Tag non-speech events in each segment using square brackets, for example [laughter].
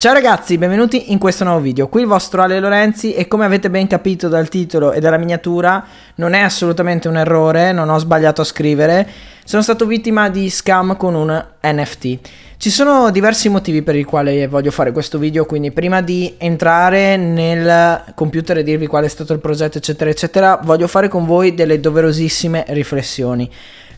Ciao ragazzi, benvenuti in questo nuovo video. Qui il vostro Ale Lorenzi e come avete ben capito dal titolo e dalla miniatura non è assolutamente un errore, non ho sbagliato a scrivere sono stato vittima di scam con un NFT. Ci sono diversi motivi per i quali voglio fare questo video, quindi prima di entrare nel computer e dirvi qual è stato il progetto, eccetera, eccetera, voglio fare con voi delle doverosissime riflessioni.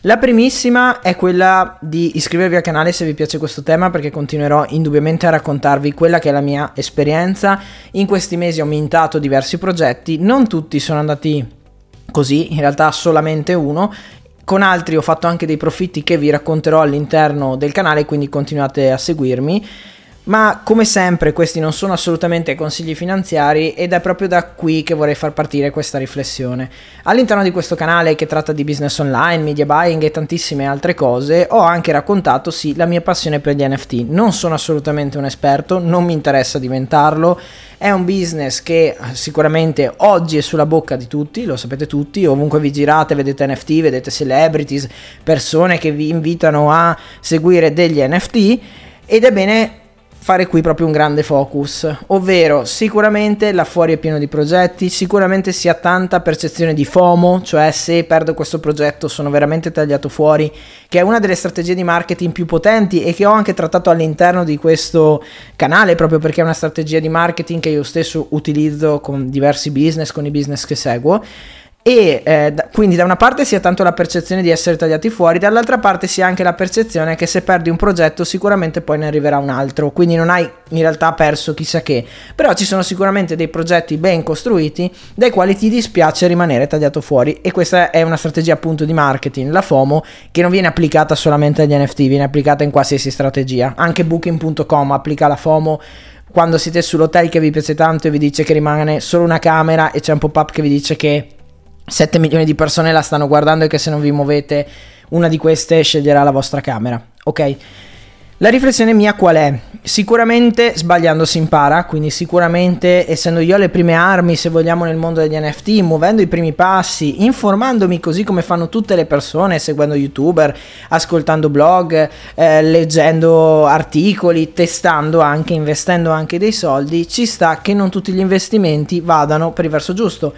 La primissima è quella di iscrivervi al canale se vi piace questo tema perché continuerò indubbiamente a raccontarvi quella che è la mia esperienza. In questi mesi ho mintato diversi progetti, non tutti sono andati così, in realtà solamente uno, con altri ho fatto anche dei profitti che vi racconterò all'interno del canale, quindi continuate a seguirmi. Ma come sempre questi non sono assolutamente consigli finanziari ed è proprio da qui che vorrei far partire questa riflessione. All'interno di questo canale che tratta di business online, media buying e tantissime altre cose, ho anche raccontato sì la mia passione per gli NFT. Non sono assolutamente un esperto, non mi interessa diventarlo, è un business che eh, sicuramente oggi è sulla bocca di tutti, lo sapete tutti, ovunque vi girate vedete NFT, vedete celebrities, persone che vi invitano a seguire degli NFT ed è bene fare qui proprio un grande focus, ovvero sicuramente là fuori è pieno di progetti, sicuramente si ha tanta percezione di FOMO, cioè se perdo questo progetto sono veramente tagliato fuori, che è una delle strategie di marketing più potenti e che ho anche trattato all'interno di questo canale proprio perché è una strategia di marketing che io stesso utilizzo con diversi business, con i business che seguo e eh, da, quindi da una parte si ha tanto la percezione di essere tagliati fuori, dall'altra parte si ha anche la percezione che se perdi un progetto sicuramente poi ne arriverà un altro, quindi non hai in realtà perso chissà che, però ci sono sicuramente dei progetti ben costruiti dai quali ti dispiace rimanere tagliato fuori e questa è una strategia appunto di marketing, la FOMO, che non viene applicata solamente agli NFT, viene applicata in qualsiasi strategia, anche booking.com applica la FOMO quando siete sull'hotel che vi piace tanto e vi dice che rimane solo una camera e c'è un pop-up che vi dice che 7 milioni di persone la stanno guardando e che se non vi muovete una di queste sceglierà la vostra camera. Ok? La riflessione mia qual è? Sicuramente sbagliando si impara, quindi sicuramente essendo io alle prime armi, se vogliamo, nel mondo degli NFT, muovendo i primi passi, informandomi così come fanno tutte le persone, seguendo youtuber, ascoltando blog, eh, leggendo articoli, testando anche, investendo anche dei soldi, ci sta che non tutti gli investimenti vadano per il verso giusto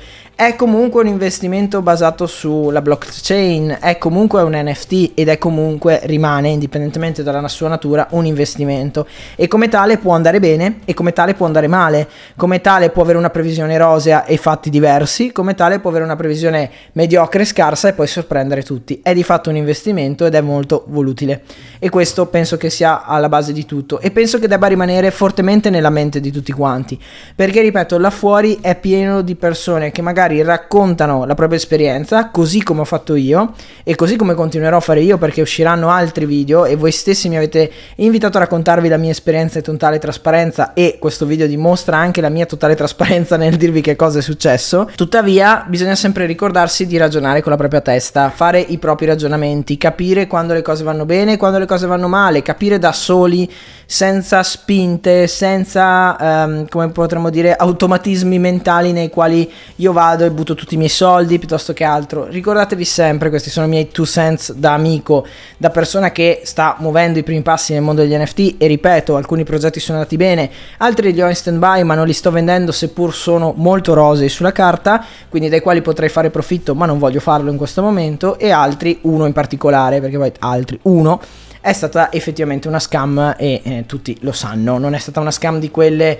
è comunque un investimento basato sulla blockchain, è comunque un NFT ed è comunque, rimane, indipendentemente dalla sua natura, un investimento. E come tale può andare bene e come tale può andare male, come tale può avere una previsione rosea e fatti diversi, come tale può avere una previsione mediocre scarsa e poi sorprendere tutti. È di fatto un investimento ed è molto volutile. E questo penso che sia alla base di tutto e penso che debba rimanere fortemente nella mente di tutti quanti. Perché, ripeto, là fuori è pieno di persone che magari magari raccontano la propria esperienza, così come ho fatto io e così come continuerò a fare io perché usciranno altri video e voi stessi mi avete invitato a raccontarvi la mia esperienza in totale trasparenza e questo video dimostra anche la mia totale trasparenza nel dirvi che cosa è successo. Tuttavia, bisogna sempre ricordarsi di ragionare con la propria testa, fare i propri ragionamenti, capire quando le cose vanno bene, e quando le cose vanno male, capire da soli, senza spinte, senza, um, come potremmo dire, automatismi mentali nei quali io vado vado e butto tutti i miei soldi piuttosto che altro. Ricordatevi sempre, questi sono i miei two cents da amico, da persona che sta muovendo i primi passi nel mondo degli NFT e ripeto, alcuni progetti sono andati bene, altri li ho in stand by ma non li sto vendendo seppur sono molto rosei sulla carta, quindi dai quali potrei fare profitto ma non voglio farlo in questo momento e altri, uno in particolare, perché poi altri, uno è stata effettivamente una scam e eh, tutti lo sanno, non è stata una scam di quelle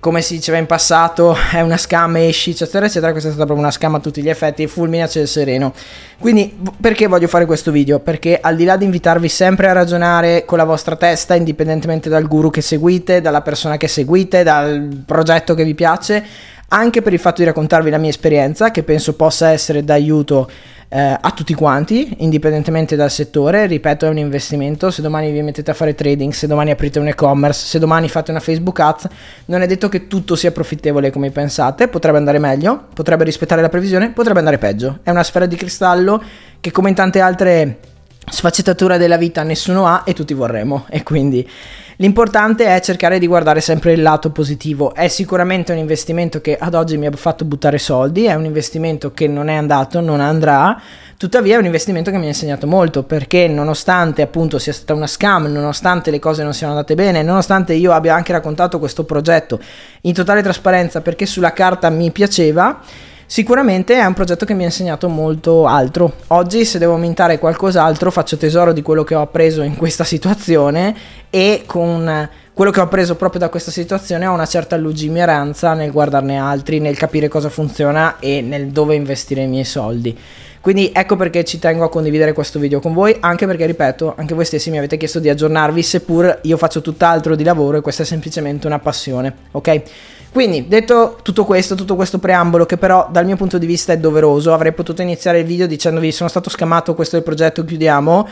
come si diceva in passato, [laughs] è una scam, esci, eccetera, eccetera. Questa è stata proprio una scam a tutti gli effetti, fulmine a ciel sereno. Quindi, perché voglio fare questo video? Perché al di là di invitarvi sempre a ragionare con la vostra testa, indipendentemente dal guru che seguite, dalla persona che seguite, dal progetto che vi piace, anche per il fatto di raccontarvi la mia esperienza, che penso possa essere d'aiuto eh, a tutti quanti, indipendentemente dal settore. Ripeto, è un investimento. Se domani vi mettete a fare trading, se domani aprite un e-commerce, se domani fate una Facebook Ads, non è detto che tutto sia profittevole come pensate. Potrebbe andare meglio, potrebbe rispettare la previsione, potrebbe andare peggio. È una sfera di cristallo che, come in tante altre sfaccettatura della vita nessuno ha e tutti vorremmo e quindi l'importante è cercare di guardare sempre il lato positivo è sicuramente un investimento che ad oggi mi ha fatto buttare soldi è un investimento che non è andato non andrà tuttavia è un investimento che mi ha insegnato molto perché nonostante appunto sia stata una scam nonostante le cose non siano andate bene nonostante io abbia anche raccontato questo progetto in totale trasparenza perché sulla carta mi piaceva Sicuramente è un progetto che mi ha insegnato molto altro. Oggi se devo aumentare qualcos'altro faccio tesoro di quello che ho appreso in questa situazione e con eh, quello che ho appreso proprio da questa situazione ho una certa lungimiranza nel guardarne altri, nel capire cosa funziona e nel dove investire i miei soldi. Quindi ecco perché ci tengo a condividere questo video con voi, anche perché, ripeto, anche voi stessi mi avete chiesto di aggiornarvi, seppur io faccio tutt'altro di lavoro e questa è semplicemente una passione, ok? Quindi, detto tutto questo, tutto questo preambolo, che però dal mio punto di vista è doveroso, avrei potuto iniziare il video dicendovi sono stato scamato, questo è il progetto, chiudiamo.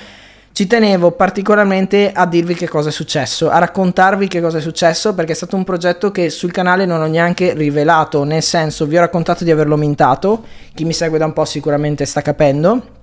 Ci tenevo particolarmente a dirvi che cosa è successo, a raccontarvi che cosa è successo, perché è stato un progetto che sul canale non ho neanche rivelato, nel senso vi ho raccontato di averlo mintato, chi mi segue da un po' sicuramente sta capendo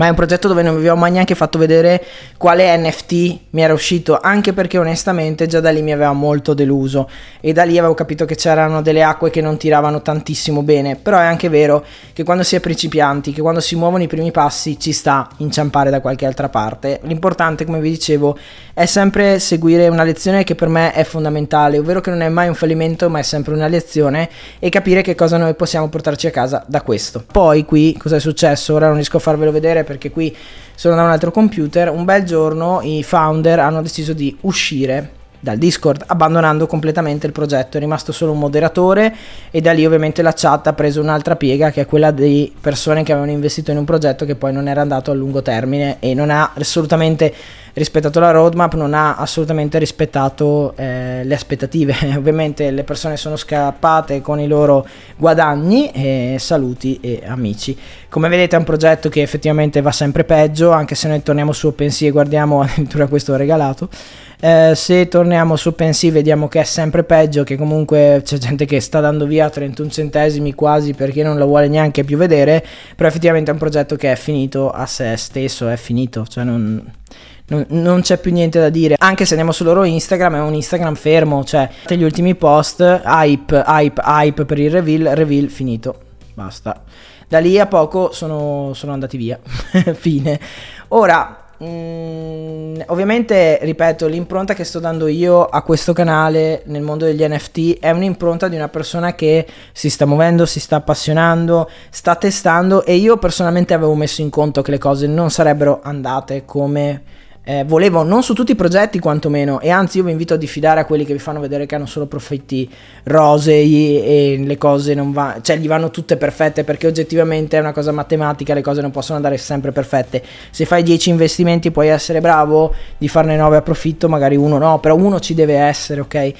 ma è un progetto dove non vi ho mai neanche fatto vedere quale NFT mi era uscito, anche perché onestamente già da lì mi aveva molto deluso e da lì avevo capito che c'erano delle acque che non tiravano tantissimo bene, però è anche vero che quando si è principianti, che quando si muovono i primi passi ci sta inciampare da qualche altra parte. L'importante, come vi dicevo, è sempre seguire una lezione che per me è fondamentale, ovvero che non è mai un fallimento, ma è sempre una lezione e capire che cosa noi possiamo portarci a casa da questo. Poi qui cosa è successo? Ora non riesco a farvelo vedere perché qui sono da un altro computer, un bel giorno i founder hanno deciso di uscire dal Discord, abbandonando completamente il progetto. È rimasto solo un moderatore e da lì ovviamente la chat ha preso un'altra piega che è quella di persone che avevano investito in un progetto che poi non era andato a lungo termine e non ha assolutamente rispettato la roadmap, non ha assolutamente rispettato eh, le aspettative. [laughs] ovviamente le persone sono scappate con i loro guadagni e eh, saluti e amici. Come vedete è un progetto che effettivamente va sempre peggio, anche se noi torniamo su OpenSea e guardiamo [laughs] addirittura questo regalato. Eh, se torniamo su pensi vediamo che è sempre peggio, che comunque c'è gente che sta dando via 31 centesimi quasi perché non la vuole neanche più vedere, però effettivamente è un progetto che è finito a sé stesso, è finito, cioè non non, c'è più niente da dire. Anche se andiamo sul loro Instagram, è un Instagram fermo, cioè gli ultimi post, hype, hype, hype per il reveal, reveal finito, basta. Da lì a poco sono, sono andati via. [laughs] Fine. Ora, mh, mm, ovviamente, ripeto, l'impronta che sto dando io a questo canale nel mondo degli NFT è un'impronta di una persona che si sta muovendo, si sta appassionando, sta testando e io personalmente avevo messo in conto che le cose non sarebbero andate come eh, volevo non su tutti i progetti quantomeno e anzi io vi invito a diffidare a quelli che vi fanno vedere che hanno solo profitti rosei e le cose non vanno cioè gli vanno tutte perfette perché oggettivamente è una cosa matematica le cose non possono andare sempre perfette se fai 10 investimenti puoi essere bravo di farne 9 a profitto magari uno no però uno ci deve essere ok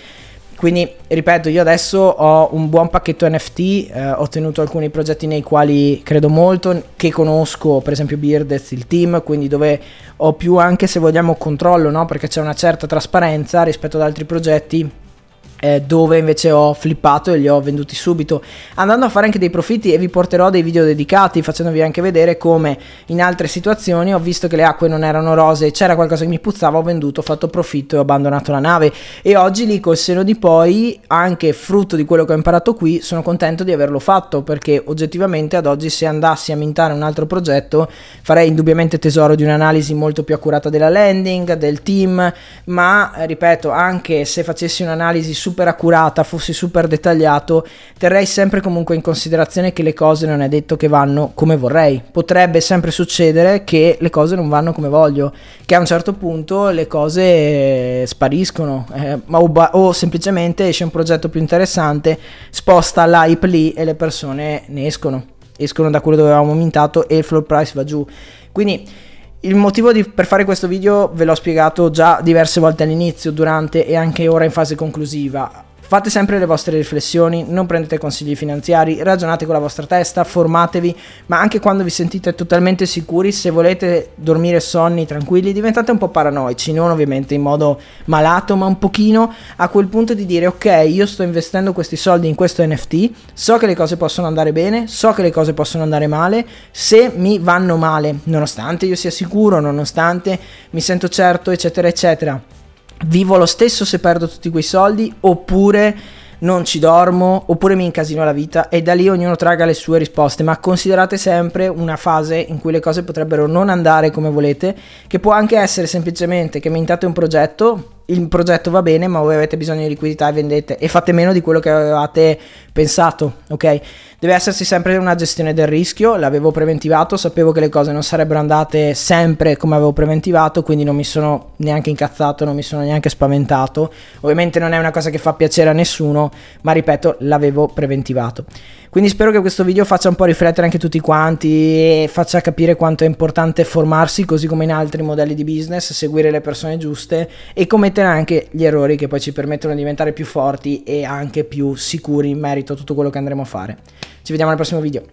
quindi, ripeto, io adesso ho un buon pacchetto NFT, eh, ho tenuto alcuni progetti nei quali credo molto, che conosco, per esempio Bearded, il team, quindi dove ho più anche, se vogliamo, controllo, no? perché c'è una certa trasparenza rispetto ad altri progetti eh, dove invece ho flippato e li ho venduti subito andando a fare anche dei profitti e vi porterò dei video dedicati facendovi anche vedere come in altre situazioni ho visto che le acque non erano rose c'era qualcosa che mi puzzava ho venduto ho fatto profitto e ho abbandonato la nave e oggi lì col seno di poi anche frutto di quello che ho imparato qui sono contento di averlo fatto perché oggettivamente ad oggi se andassi a mintare un altro progetto farei indubbiamente tesoro di un'analisi molto più accurata della landing del team ma ripeto anche se facessi un'analisi su super accurata, fossi super dettagliato, terrei sempre comunque in considerazione che le cose non è detto che vanno come vorrei. Potrebbe sempre succedere che le cose non vanno come voglio, che a un certo punto le cose eh, spariscono, eh, o, ba- o semplicemente esce un progetto più interessante, sposta l'hype lì e le persone ne escono, escono da quello dove avevamo mintato e il floor price va giù. Quindi il motivo di, per fare questo video ve l'ho spiegato già diverse volte all'inizio, durante e anche ora in fase conclusiva. Fate sempre le vostre riflessioni, non prendete consigli finanziari, ragionate con la vostra testa, formatevi, ma anche quando vi sentite totalmente sicuri, se volete dormire sonni tranquilli, diventate un po' paranoici, non ovviamente in modo malato, ma un pochino a quel punto di dire ok, io sto investendo questi soldi in questo NFT, so che le cose possono andare bene, so che le cose possono andare male, se mi vanno male, nonostante io sia sicuro, nonostante mi sento certo, eccetera, eccetera vivo lo stesso se perdo tutti quei soldi oppure non ci dormo oppure mi incasino la vita e da lì ognuno traga le sue risposte, ma considerate sempre una fase in cui le cose potrebbero non andare come volete, che può anche essere semplicemente che mentate un progetto il progetto va bene, ma voi avete bisogno di liquidità e vendete e fate meno di quello che avevate pensato, ok? Deve esserci sempre una gestione del rischio, l'avevo preventivato, sapevo che le cose non sarebbero andate sempre come avevo preventivato, quindi non mi sono neanche incazzato, non mi sono neanche spaventato. Ovviamente non è una cosa che fa piacere a nessuno, ma ripeto, l'avevo preventivato. Quindi spero che questo video faccia un po' riflettere anche tutti quanti e faccia capire quanto è importante formarsi, così come in altri modelli di business, seguire le persone giuste e come contiene anche gli errori che poi ci permettono di diventare più forti e anche più sicuri in merito a tutto quello che andremo a fare. Ci vediamo al prossimo video.